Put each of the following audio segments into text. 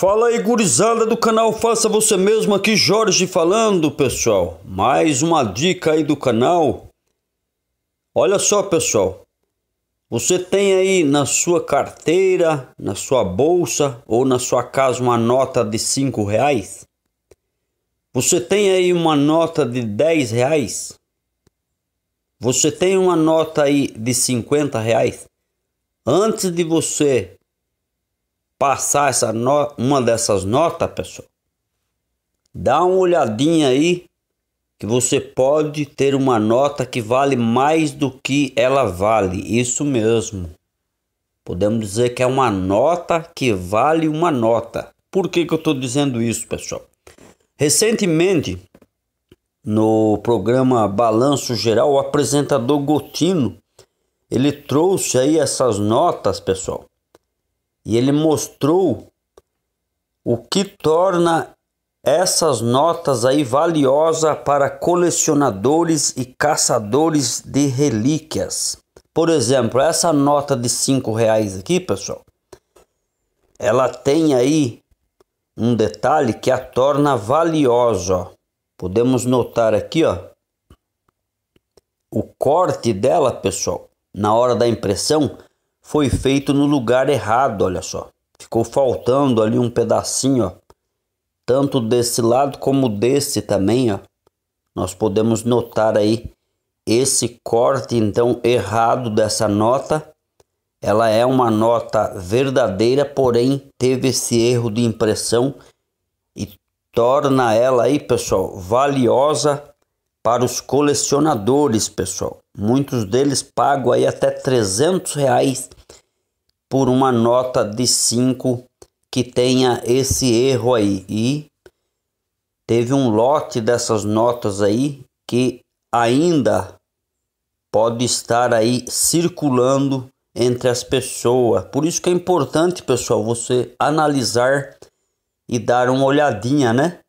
Fala aí, gurizada do canal Faça Você Mesmo, aqui Jorge falando, pessoal. Mais uma dica aí do canal. Olha só, pessoal. Você tem aí na sua carteira, na sua bolsa ou na sua casa uma nota de 5 reais? Você tem aí uma nota de 10 reais? Você tem uma nota aí de 50 reais? Antes de você passar essa no... uma dessas notas, pessoal, dá uma olhadinha aí que você pode ter uma nota que vale mais do que ela vale. Isso mesmo. Podemos dizer que é uma nota que vale uma nota. Por que, que eu estou dizendo isso, pessoal? Recentemente, no programa Balanço Geral, o apresentador Gotino ele trouxe aí essas notas, pessoal, e ele mostrou o que torna essas notas aí valiosa para colecionadores e caçadores de relíquias. Por exemplo, essa nota de cinco reais aqui, pessoal, ela tem aí um detalhe que a torna valiosa. Ó. Podemos notar aqui, ó, o corte dela, pessoal, na hora da impressão foi feito no lugar errado, olha só. Ficou faltando ali um pedacinho, ó. Tanto desse lado como desse também, ó. Nós podemos notar aí esse corte então errado dessa nota. Ela é uma nota verdadeira, porém teve esse erro de impressão e torna ela aí, pessoal, valiosa para os colecionadores, pessoal. Muitos deles pagam aí até 300 reais por uma nota de 5 que tenha esse erro aí. E teve um lote dessas notas aí que ainda pode estar aí circulando entre as pessoas. Por isso que é importante, pessoal, você analisar e dar uma olhadinha, né?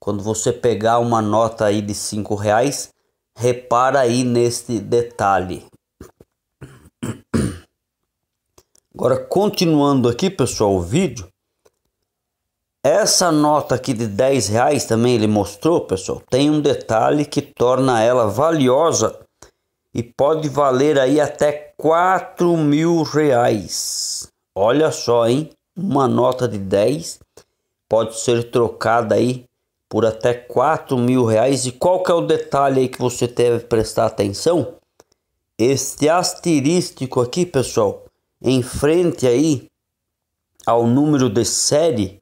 Quando você pegar uma nota aí de cinco reais, repara aí neste detalhe. Agora, continuando aqui, pessoal, o vídeo. Essa nota aqui de 10 reais também ele mostrou, pessoal, tem um detalhe que torna ela valiosa e pode valer aí até 4 mil reais. Olha só, hein? Uma nota de 10 pode ser trocada aí por até 4 mil reais. E qual que é o detalhe aí que você deve prestar atenção? Este asterístico aqui, pessoal, em frente aí ao número de série,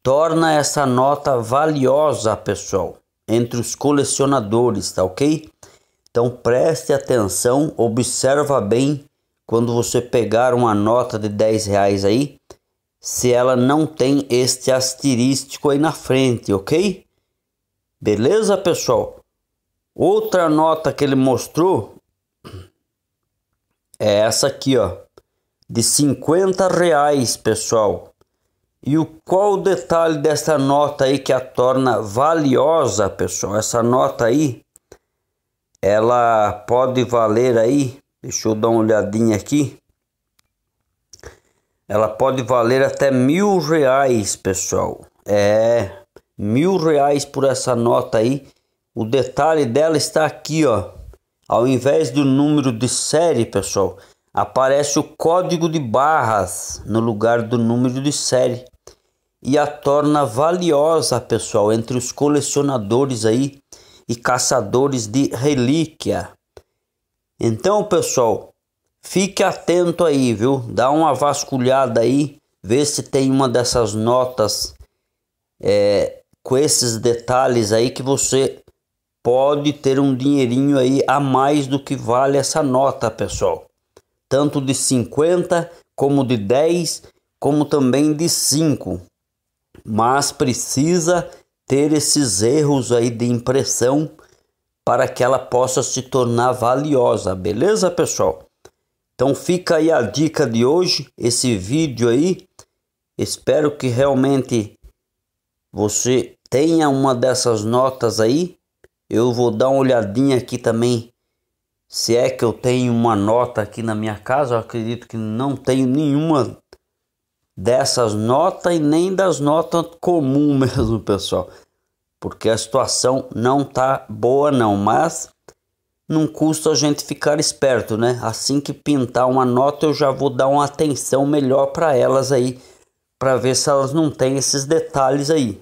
torna essa nota valiosa, pessoal, entre os colecionadores, tá ok? Então preste atenção, observa bem quando você pegar uma nota de 10 reais aí, se ela não tem este asterístico aí na frente, ok? Beleza, pessoal? Outra nota que ele mostrou é essa aqui, ó de 50 reais, pessoal. E o qual o detalhe dessa nota aí que a torna valiosa, pessoal? Essa nota aí, ela pode valer aí, deixa eu dar uma olhadinha aqui. Ela pode valer até mil reais, pessoal. É, mil reais por essa nota aí. O detalhe dela está aqui, ó. Ao invés do número de série, pessoal, aparece o código de barras no lugar do número de série e a torna valiosa, pessoal, entre os colecionadores aí e caçadores de relíquia. Então, pessoal, fique atento aí, viu? Dá uma vasculhada aí, vê se tem uma dessas notas é, com esses detalhes aí que você pode ter um dinheirinho aí a mais do que vale essa nota, pessoal tanto de 50 como de 10, como também de 5. Mas precisa ter esses erros aí de impressão para que ela possa se tornar valiosa, beleza, pessoal? Então fica aí a dica de hoje, esse vídeo aí. Espero que realmente você tenha uma dessas notas aí. Eu vou dar uma olhadinha aqui também se é que eu tenho uma nota aqui na minha casa, eu acredito que não tenho nenhuma dessas notas e nem das notas comum mesmo, pessoal. Porque a situação não tá boa não, mas não custa a gente ficar esperto, né? Assim que pintar uma nota, eu já vou dar uma atenção melhor para elas aí, para ver se elas não têm esses detalhes aí.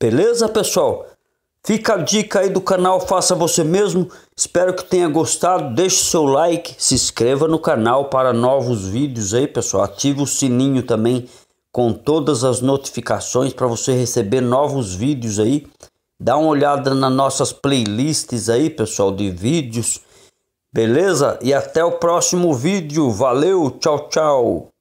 Beleza, pessoal? Fica a dica aí do canal Faça Você Mesmo. Espero que tenha gostado. Deixe seu like, se inscreva no canal para novos vídeos aí, pessoal. Ative o sininho também com todas as notificações para você receber novos vídeos aí. Dá uma olhada nas nossas playlists aí, pessoal, de vídeos. Beleza? E até o próximo vídeo. Valeu, tchau, tchau.